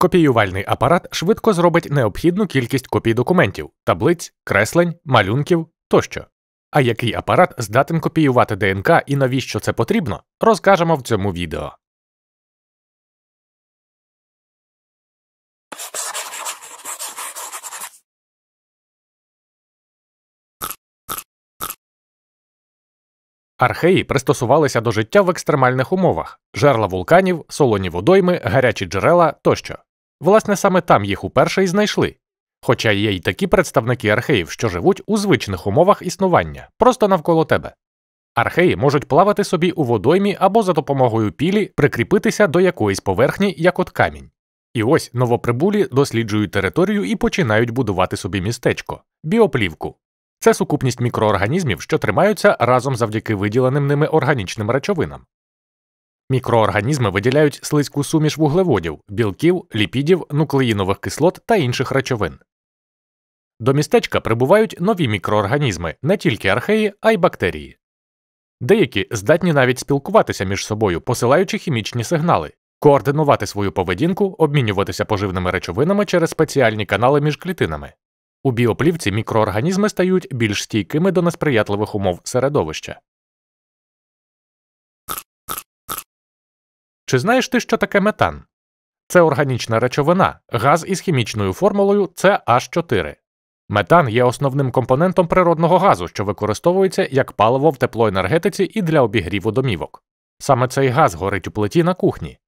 Копіювальний апарат швидко зробить необхідну кількість копій документів, таблиць, креслень, малюнків тощо. А який апарат здатен копіювати ДНК і навіщо це потрібно, розкажемо в цьому відео. Археї пристосувалися до життя в екстремальних умовах: жерла вулканів, солоні водойми, гарячі джерела тощо. Власне, саме там їх уперше і знайшли. Хоча є й такі представники археїв, що живуть у звичних умовах існування, просто навколо тебе. Археї можуть плавати собі у водоймі або за допомогою пілі прикріпитися до якоїсь поверхні, як от камінь. І ось новоприбулі досліджують територію і починають будувати собі містечко біоплівку. Це сукупність мікроорганізмів, що тримаються разом завдяки виділеним ними органічним речовинам. Мікроорганізми виділяють слизьку суміш вуглеводів, білків, ліпідів, нуклеїнових кислот та інших речовин. До містечка прибувають нові мікроорганізми, не тільки археї, а й бактерії. Деякі здатні навіть спілкуватися між собою, посилаючи хімічні сигнали, координувати свою поведінку, обмінюватися поживними речовинами через спеціальні канали між клітинами. У біоплівці мікроорганізми стають більш стійкими до несприятливих умов середовища. Чи знаєш ти, що таке метан? Це органічна речовина, газ із хімічною формулою CH4. Метан є основним компонентом природного газу, що використовується як паливо в теплоенергетиці і для обігріву домівок. Саме цей газ горить у плиті на кухні.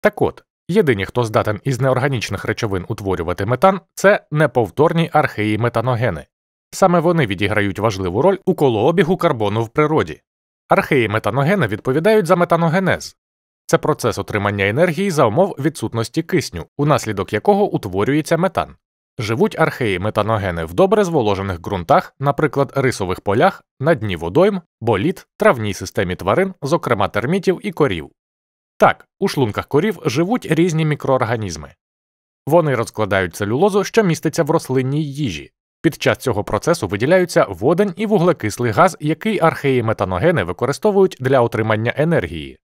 Так от, єдині, хто здатен із неорганічних речовин утворювати метан, це неповторні археї метаногени. Саме вони відіграють важливу роль у колообігу карбону в природі. Археї метаногени відповідають за метаногенез, це процес отримання енергії за умов відсутності кисню, унаслідок якого утворюється метан. Живуть археї метаногени в добре зволожених ґрунтах, наприклад, рисових полях, на дні водойм, боліт, травній системі тварин, зокрема термітів і корів. Так, у шлунках корів живуть різні мікроорганізми. Вони розкладають целюлозу, що міститься в рослинній їжі. Під час цього процесу виділяються водень і вуглекислий газ, який археї метаногени використовують для отримання енергії.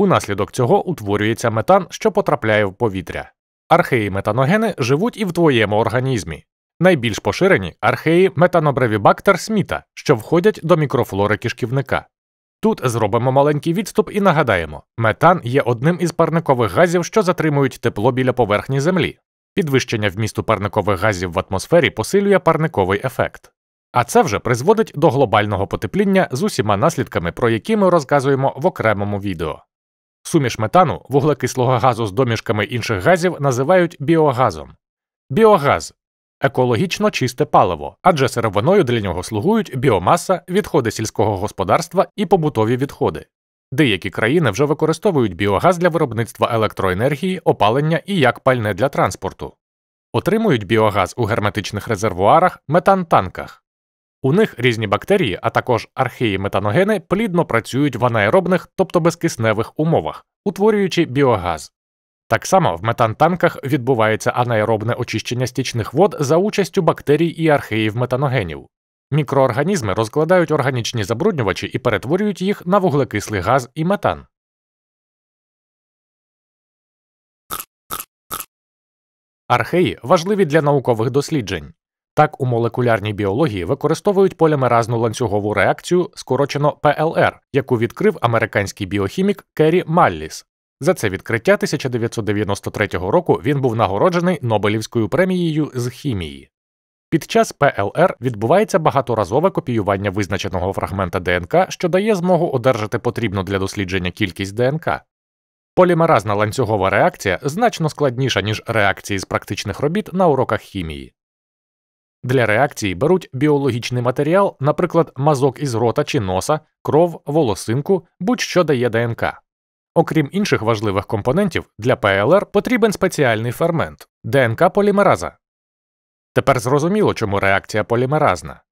Унаслідок цього утворюється метан, що потрапляє в повітря. Археї метаногени живуть і в твоєму організмі. Найбільш поширені археї метанобревібактер сміта, що входять до мікрофлори кишківника. Тут зробимо маленький відступ і нагадаємо, метан є одним із парникових газів, що затримують тепло біля поверхні Землі. Підвищення вмісту парникових газів в атмосфері посилює парниковий ефект. А це вже призводить до глобального потепління з усіма наслідками, про які ми розказуємо в окремому відео. Суміш метану, вуглекислого газу з домішками інших газів називають біогазом. Біогаз екологічно чисте паливо, адже сировиною для нього слугують біомаса, відходи сільського господарства і побутові відходи. Деякі країни вже використовують біогаз для виробництва електроенергії, опалення і як пальне для транспорту. Отримують біогаз у герметичних резервуарах, метантанках. У них різні бактерії, а також археї метаногени плідно працюють в анаеробних, тобто безкисневих умовах, утворюючи біогаз. Так само в метантанках відбувається анаеробне очищення стічних вод за участю бактерій і археїв метаногенів. Мікроорганізми розкладають органічні забруднювачі і перетворюють їх на вуглекислий газ і метан. Археї важливі для наукових досліджень. Так у молекулярній біології використовують полімеразну ланцюгову реакцію, скорочено ПЛР, яку відкрив американський біохімік Керрі Малліс. За це відкриття 1993 року він був нагороджений Нобелівською премією з хімії. Під час ПЛР відбувається багаторазове копіювання визначеного фрагмента ДНК, що дає змогу одержати потрібну для дослідження кількість ДНК. Полімеразна ланцюгова реакція значно складніша, ніж реакції з практичних робіт на уроках хімії. Для реакції беруть біологічний матеріал, наприклад, мазок із рота чи носа, кров, волосинку, будь-що дає ДНК. Окрім інших важливих компонентів, для ПЛР потрібен спеціальний фермент ДНК полімераза. Тепер зрозуміло, чому реакція полімеразна.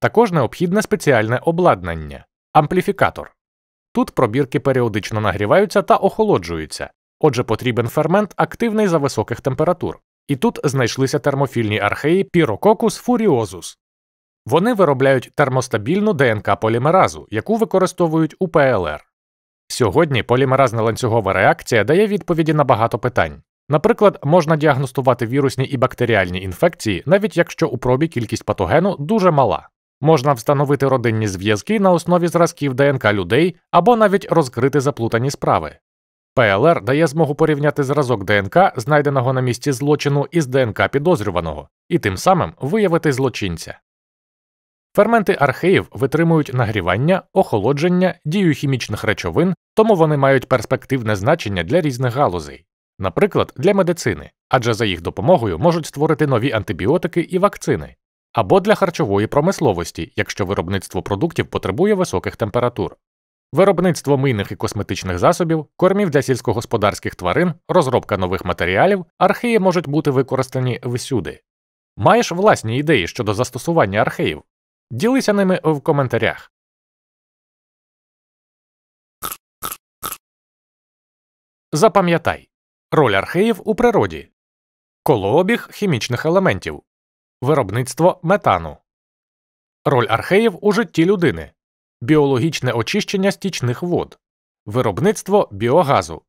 Також необхідне спеціальне обладнання ампліфікатор. Тут пробірки періодично нагріваються та охолоджуються, отже, потрібен фермент активний за високих температур. І тут знайшлися термофільні археї Pyrococus furiosus. Вони виробляють термостабільну ДНК полімеразу, яку використовують у ПЛР. Сьогодні полімеразна ланцюгова реакція дає відповіді на багато питань. Наприклад, можна діагностувати вірусні і бактеріальні інфекції, навіть якщо у пробі кількість патогену дуже мала. Можна встановити родинні зв'язки на основі зразків ДНК людей або навіть розкрити заплутані справи. ПЛР дає змогу порівняти зразок ДНК, знайденого на місці злочину, із ДНК підозрюваного, і тим самим виявити злочинця. Ферменти археїв витримують нагрівання, охолодження, дію хімічних речовин, тому вони мають перспективне значення для різних галузей, наприклад, для медицини, адже за їх допомогою можуть створити нові антибіотики і вакцини, або для харчової промисловості, якщо виробництво продуктів потребує високих температур виробництво мийних і косметичних засобів, кормів для сільськогосподарських тварин, розробка нових матеріалів, археї можуть бути використані всюди. Маєш власні ідеї щодо застосування археїв? Ділися ними в коментарях. Запам'ятай роль археїв у природі, колообіг хімічних елементів, виробництво метану, роль археїв у житті людини біологічне очищення стічних вод, виробництво біогазу,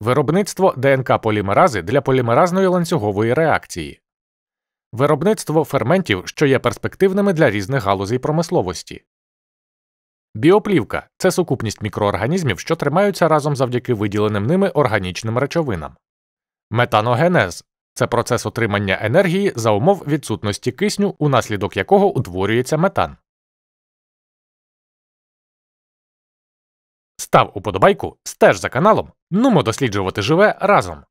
виробництво ДНК полімерази для полімеразної ланцюгової реакції, виробництво ферментів, що є перспективними для різних галузей промисловості. Біоплівка це сукупність мікроорганізмів, що тримаються разом завдяки виділеним ними органічним речовинам. Метаногенез це процес отримання енергії за умов відсутності кисню, унаслідок якого утворюється метан. Став уподобайку, стеж за каналом. Нумо досліджувати живе разом.